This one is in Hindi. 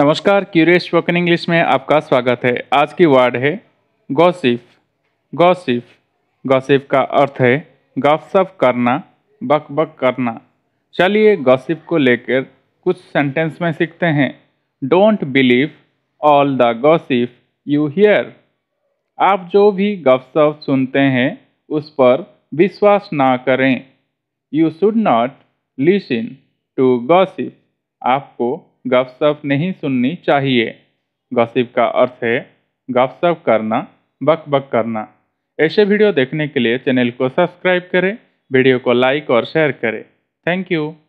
नमस्कार क्यूरियस स्पोकन इंग्लिश में आपका स्वागत है आज की वर्ड है गौसिफ गौसिफ गौसिफ का अर्थ है गपसप करना बक बक करना चलिए गौसिफ को लेकर कुछ सेंटेंस में सीखते हैं don't believe all the gossip you hear आप जो भी गपसप सुनते हैं उस पर विश्वास ना करें you should not listen to gossip आपको गपशप नहीं सुननी चाहिए गॉसिप का अर्थ है गपशप करना बक बक करना ऐसे वीडियो देखने के लिए चैनल को सब्सक्राइब करें वीडियो को लाइक और शेयर करें थैंक यू